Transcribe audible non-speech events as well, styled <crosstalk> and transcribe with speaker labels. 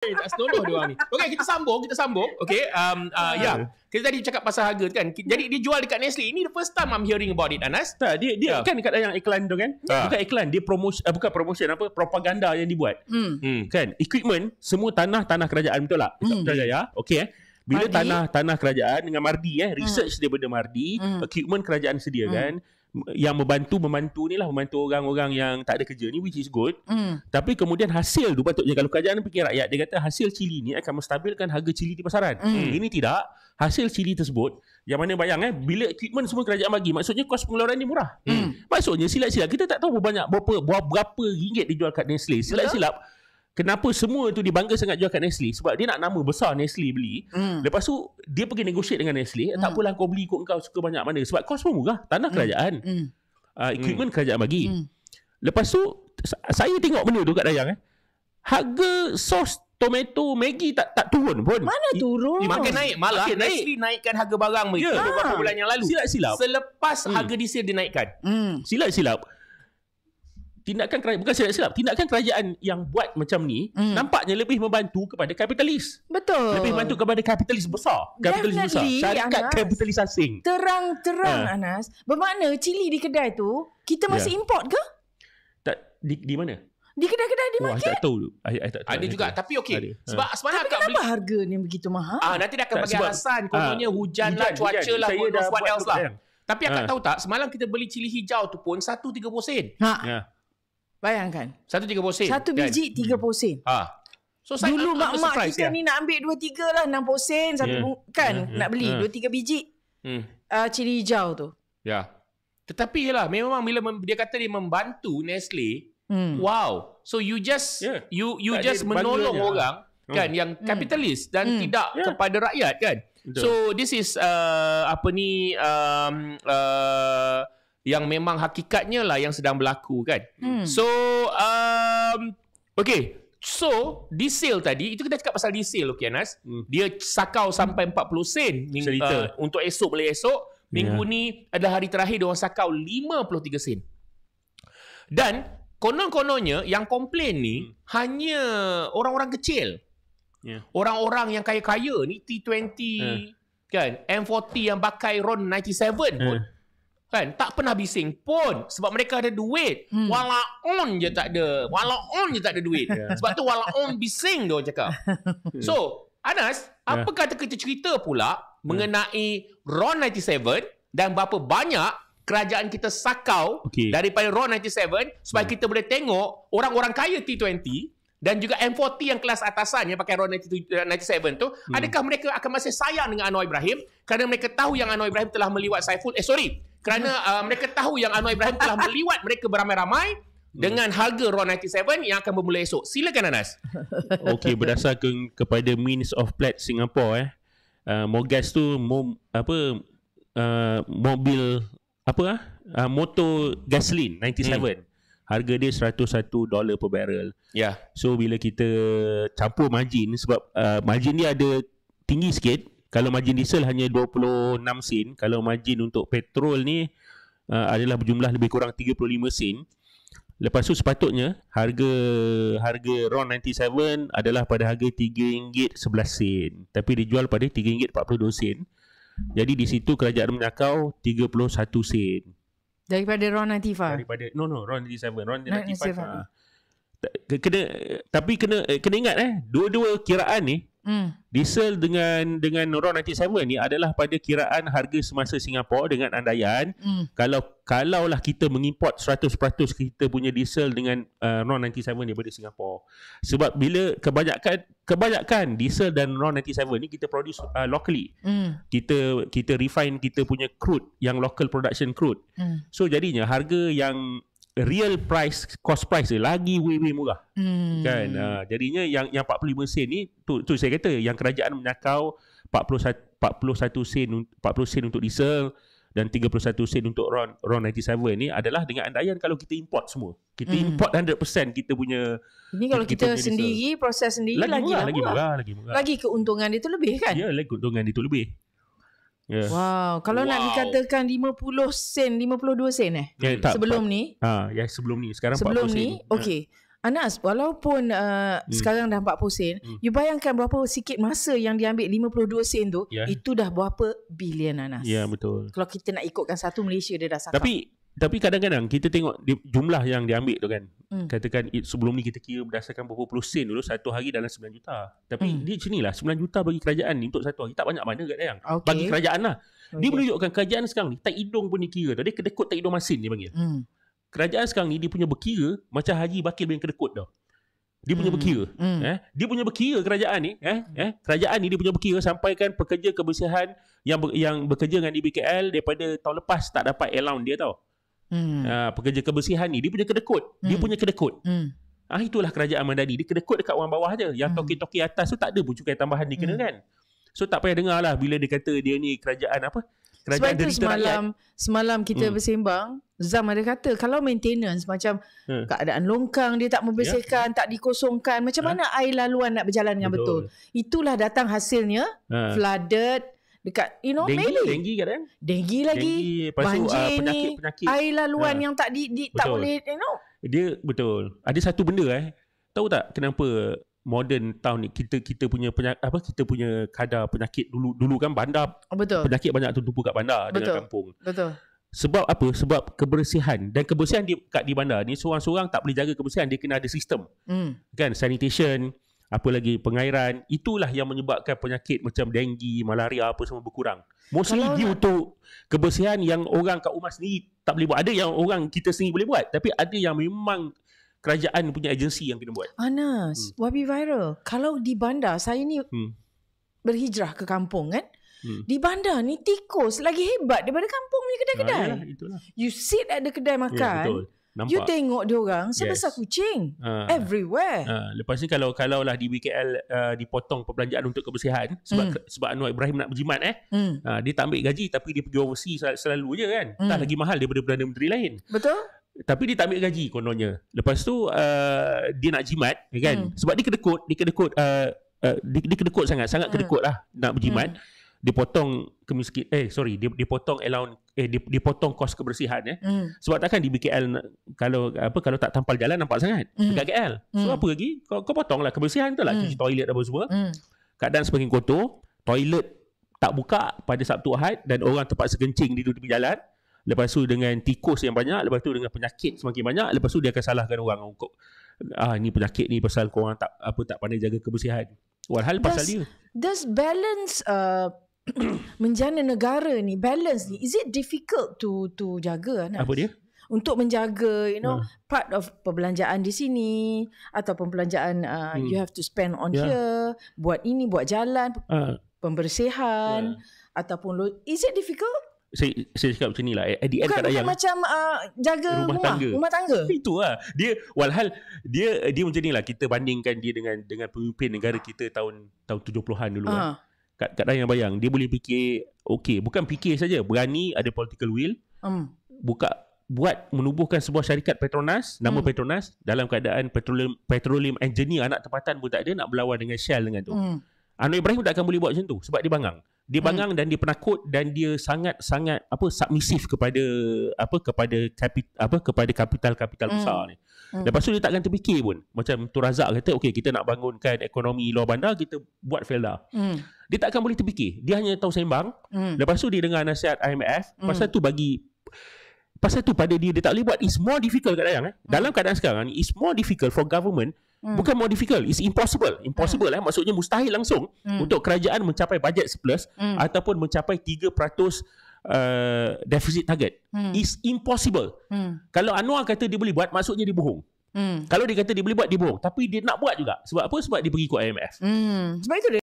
Speaker 1: Hey, eh, tak senonoh dia orang ni. Okay, kita sambung, kita sambung. Okay, um, uh, ah. ya. Yeah. Kita tadi cakap pasal harga kan. Jadi dia jual dekat Nestle. Ini the first time I'm hearing about it, Anas. Tak, dia, dia yeah. kan dekat yang iklan tu kan.
Speaker 2: Uh. Bukan iklan, dia promosi, uh, eh, bukan promosi, apa, propaganda yang dibuat. Hmm. hmm. Kan, equipment, semua tanah-tanah kerajaan betul tak? Hmm. Kerajaan, ya. Okay, eh. Bila tanah-tanah kerajaan dengan Mardi, eh, research hmm. daripada Mardi, hmm. equipment kerajaan sediakan, hmm. Kan? yang membantu membantu ni lah membantu orang-orang yang tak ada kerja ni which is good mm. tapi kemudian hasil tu patutnya kalau kerajaan fikir rakyat dia kata hasil cili ni akan menstabilkan harga cili di pasaran mm. ini tidak hasil cili tersebut yang mana bayang eh bila equipment semua kerajaan bagi maksudnya kos pengeluaran ni murah mm. maksudnya silap-silap kita tak tahu berapa, berapa, berapa ringgit dijual kat Nestle silap-silap Kenapa semua tu dibangga sangat jual kat Nestle? Sebab dia nak nama besar Nestle beli. Mm. Lepas tu, dia pergi negotiate dengan Nestle. Mm. Tak hmm. apalah kau beli ikut kau suka banyak mana. Sebab kos pun murah. Tanah hmm. kerajaan. Mm. Uh, equipment mm. kerajaan bagi. Mm. Lepas tu, saya tengok benda tu kat dayang. Eh. Harga sos tomato Maggi tak tak turun pun. Mana
Speaker 1: turun? I, makin naik malah. Okay, naik. Nestle naikkan harga barang mereka ha. Ya. beberapa bulan yang lalu. Silap-silap. Selepas mm. harga diesel dinaikkan.
Speaker 2: Mm. Silap-silap tindakan kerajaan bukan silap silap tindakan kerajaan yang buat macam ni mm. nampaknya lebih membantu kepada kapitalis betul lebih membantu kepada kapitalis besar kapitalis Definitely, besar syarikat Anas, kapitalis asing
Speaker 3: terang terang ha. Anas bermakna cili di kedai tu kita ya. masih yeah. import ke
Speaker 2: tak di, di mana
Speaker 3: di kedai-kedai di oh, market. Wah, tak
Speaker 2: tahu. I, I tak tahu. Ada juga. Tahu. Tapi okey.
Speaker 1: Ha. Sebab ha.
Speaker 3: sebenarnya Tapi kenapa beli... harga ni begitu mahal? Ah, nanti dia akan tak, bagi sebab, alasan. ha. hujan, hujan lah, cuaca hujan. lah. Saya what else lah.
Speaker 1: Tapi ha. akak ah. tahu tak, semalam kita beli cili hijau tu pun 1.30 sen.
Speaker 3: Ha. Ya. Bayangkan. Satu tiga posen. Satu kan? biji kan? tiga posen. Ha. So, Dulu mak-mak kita ya? ni nak ambil dua tiga lah. Enam posen. Satu yeah. bunga, kan yeah, ya. nak beli yeah. Ha. dua tiga biji. Hmm. Uh, cili hijau tu. Ya. Yeah. Tetapi lah, memang bila
Speaker 1: dia kata dia membantu Nestle, hmm. wow. So you just yeah. you you tak just menolong aja. orang hmm. kan yang hmm. kapitalis dan hmm. tidak yeah. kepada rakyat kan. Betul. So this is uh, apa ni um, uh, yang memang hakikatnya lah yang sedang berlaku kan. Hmm. So, um, okay. So, di sale tadi, itu kita cakap pasal di sale, okay Anas. Hmm. Dia sakau sampai 40 sen ming, uh, untuk esok boleh esok. Minggu yeah. ni adalah hari terakhir dia orang sakau 53 sen. Dan, konon-kononnya yang komplain ni hmm. hanya orang-orang kecil. Yeah. Orang-orang yang kaya-kaya ni T20 yeah. kan, M40 yang pakai RON 97 pun. Yeah kan tak pernah bising pun sebab mereka ada duit hmm. walaun je tak ada walaun je tak ada duit yeah. <laughs> sebab tu walaun bising dia cakap <laughs> so Anas yeah. apa kata kita cerita pula yeah. mengenai RON 97 dan berapa banyak kerajaan kita sakau okay. daripada RON 97 supaya yeah. Hmm. kita boleh tengok orang-orang kaya T20 dan juga M40 yang kelas atasan yang pakai RON 97 eh, tu hmm. adakah mereka akan masih sayang dengan Anwar Ibrahim kerana mereka tahu yang Anwar Ibrahim telah meliwat Saiful eh sorry kerana uh, mereka tahu yang Anwar Ibrahim telah meliwat mereka beramai-ramai hmm. dengan harga RON 97 yang akan bermula esok. Silakan Anas. <laughs> Okey,
Speaker 2: berdasarkan kepada Means of Plat Singapore eh. Uh, Mogas tu mo, apa uh, mobil apa ah? Uh, motor gasoline 97. Hmm. Harga dia 101 dolar per barrel. Ya. Yeah. So bila kita campur margin sebab uh, margin dia ada tinggi sikit kalau margin diesel hanya 26 sen, kalau margin untuk petrol ni uh, adalah berjumlah lebih kurang 35 sen. Lepas tu sepatutnya harga harga RON 97 adalah pada harga RM3.11 sen. Tapi dijual pada RM3.42 sen. Jadi di situ kerajaan menyakau 31 sen.
Speaker 3: Daripada RON 95? Daripada, no, no, RON
Speaker 2: 97. RON 95. 95. Ha. Kena, tapi kena eh, kena ingat eh, dua-dua kiraan ni, Hmm. Diesel dengan dengan RON 97 ni adalah pada kiraan harga semasa Singapura dengan andaian hmm. kalau kalaulah kita mengimport 100% kita punya diesel dengan uh, RON 97 daripada Singapura. Sebab bila kebanyakan kebanyakan diesel dan RON 97 ni kita produce uh, locally. Hmm. Kita kita refine kita punya crude yang local production crude. Hmm. So jadinya harga yang real price cost price dia lagi way way murah.
Speaker 3: Hmm. Kan
Speaker 2: uh, jadinya yang yang 45 sen ni tu tu saya kata yang kerajaan menyakau 41 41 sen 40 sen untuk diesel dan 31 sen untuk RON, RON 97 ni adalah dengan andaian kalau kita import semua. Kita hmm. import 100% kita punya
Speaker 3: Ini kalau kita, kita sendiri diesel. proses sendiri lagi, lagi murah, lah. lagi murah, lagi murah. Lagi keuntungan itu lebih kan?
Speaker 2: Ya, lagi keuntungan itu lebih. Yes. Wow, kalau wow. nak dikatakan
Speaker 3: 50 sen, 52 sen eh? Ya, sebelum tak, ni?
Speaker 2: Ha, ya sebelum ni. Sekarang sebelum 40 ni? Ha. Okey.
Speaker 3: Ha. Anas, walaupun uh, hmm. sekarang dah 40 sen, hmm. you bayangkan berapa sikit masa yang diambil 52 sen tu, yeah. itu dah berapa bilion Anas. Ya, yeah, betul. Kalau kita nak ikutkan satu Malaysia dia dah sakap. Tapi
Speaker 2: tapi kadang-kadang kita tengok jumlah yang diambil tu kan. Hmm. Katakan sebelum ni kita kira berdasarkan berapa puluh sen dulu satu hari dalam 9 juta. Tapi hmm. dia macam ni lah 9 juta bagi kerajaan ni untuk satu hari. Tak banyak mana kat yang Okay. Bagi kerajaan lah. Okay. Dia menunjukkan kerajaan sekarang ni tak hidung pun dikira tau. Dia kedekut tak hidung masin dia panggil. Hmm. Kerajaan sekarang ni dia punya berkira macam Haji Bakil bin Kedekut tau. Dia punya hmm. berkira. Hmm. Eh? Dia punya berkira kerajaan ni. Eh? Hmm. Eh? Kerajaan ni dia punya berkira sampaikan pekerja kebersihan yang, ber- yang bekerja dengan DBKL daripada tahun lepas tak dapat allowance dia tau. Hmm. Uh, pekerja kebersihan ni dia punya kedekut. Hmm. Dia punya kedekut. Hmm. Ah itulah kerajaan mandani. Dia kedekut dekat orang bawah aja. Yang hmm. toki-toki atas tu tak ada pun tambahan ni kena hmm. kan. So tak payah dengar lah bila dia kata dia ni kerajaan apa? Kerajaan Sebab semalam
Speaker 3: rakyat. semalam kita hmm. bersembang Zam ada kata kalau maintenance macam hmm. keadaan longkang dia tak membersihkan yeah. tak dikosongkan macam ha? mana air laluan nak berjalan dengan betul. betul. Itulah datang hasilnya ha. flooded dekat you know dengi, maybe dengi kan dengi lagi dengi, banjir tu, uh, ah, penyakit, penyakit. air laluan ha. yang tak di, di tak boleh you know
Speaker 2: dia betul ada satu benda eh tahu tak kenapa modern tahun ni kita kita punya penyakit apa kita punya kadar penyakit dulu dulu kan bandar betul. penyakit banyak tu tumpu kat bandar betul. dengan kampung betul sebab apa? Sebab kebersihan. Dan kebersihan di, kat di bandar ni, seorang-seorang tak boleh jaga kebersihan. Dia kena ada sistem. Mm. Kan? Sanitation apa lagi pengairan itulah yang menyebabkan penyakit macam denggi malaria apa semua berkurang Mesti kalau due nak... kebersihan yang orang kat rumah sendiri tak boleh buat ada yang orang kita sendiri boleh buat tapi ada yang memang kerajaan punya agensi yang kena buat
Speaker 3: Anas hmm. wabi viral kalau di bandar saya ni hmm. berhijrah ke kampung kan Hmm. Di bandar ni tikus lagi hebat daripada kampung punya kedai-kedai. Ah, You sit at the kedai ya, makan. Ya, Nampak. You tengok dia orang sebesar yes. kucing uh, everywhere.
Speaker 2: Uh, lepas ni kalau kalau lah di BKL uh, dipotong perbelanjaan untuk kebersihan sebab mm. sebab Anwar Ibrahim nak berjimat eh. Mm. Uh, dia tak ambil gaji tapi dia pergi overseas sel- selalu je kan. Mm. Tak lagi mahal daripada Perdana Menteri lain. Betul? Tapi dia tak ambil gaji kononnya. Lepas tu uh, dia nak jimat ya kan. Mm. Sebab dia kedekut, dia kedekut uh, uh, dia, dia kedekut sangat, sangat mm. kedekut lah nak berjimat. Mm dipotong kemiskin eh sorry dipotong allowance eh dipotong kos kebersihan eh mm. sebab takkan di BKL kalau apa kalau tak tampal jalan nampak sangat mm. dekat KL mm. so hmm. apa lagi kau, kau potonglah kebersihan tu lah mm. cuci toilet apa semua mm. keadaan semakin kotor toilet tak buka pada Sabtu Ahad dan orang tempat gencing di tepi jalan lepas tu dengan tikus yang banyak lepas tu dengan penyakit semakin banyak lepas tu dia akan salahkan orang kok ah ni penyakit ni pasal kau orang tak apa tak pandai jaga kebersihan walhal pasal does, dia
Speaker 3: does balance uh, <clears throat> menjana negara ni balance ni is it difficult to to jaga Anas? apa dia untuk menjaga you know hmm. part of perbelanjaan di sini atau perbelanjaan uh, hmm. you have to spend on yeah. here buat ini buat jalan uh. pembersihan yeah. ataupun lo- is it difficult
Speaker 2: saya, saya cakap macam ni lah At end bukan, bukan macam
Speaker 3: uh, Jaga rumah, rumah tangga. Rumah tangga Itu
Speaker 2: lah Dia Walhal Dia dia macam ni lah Kita bandingkan dia dengan Dengan pemimpin negara kita Tahun tahun 70-an dulu uh. lah kat kat yang bayang dia boleh fikir okey bukan fikir saja berani ada political will um. buka buat menubuhkan sebuah syarikat Petronas nama hmm. Petronas dalam keadaan petroleum petroleum engineer anak tempatan pun tak ada nak berlawan dengan Shell dengan tu. Hmm. Anwar Ibrahim tak akan boleh buat macam tu sebab dia bangang. Dia hmm. bangang hmm. dan dia penakut dan dia sangat-sangat apa submisif kepada apa kepada kapit, apa kepada kapital-kapital hmm. besar hmm. ni. Hmm. Lepas tu dia takkan terfikir pun. Macam Tu Razak kata okey kita nak bangunkan ekonomi luar bandar kita buat Felda. Hmm dia tak akan boleh terfikir dia hanya tahu sembang hmm. lepas tu dia dengar nasihat IMF hmm. pasal tu bagi pasal tu pada dia dia tak boleh buat it's more difficult kat dayang eh hmm. dalam keadaan sekarang ni it's more difficult for government hmm. bukan more difficult it's impossible impossible hmm. eh maksudnya mustahil langsung hmm. untuk kerajaan mencapai budget surplus hmm. ataupun mencapai 3% Uh, eh, deficit target hmm. is impossible. Hmm. Kalau Anwar kata dia boleh buat, maksudnya dia bohong. Hmm. Kalau dia kata dia boleh buat, dia bohong. Tapi dia nak buat juga. Sebab apa? Sebab dia pergi ikut IMF.
Speaker 3: Hmm. Sebab itu dia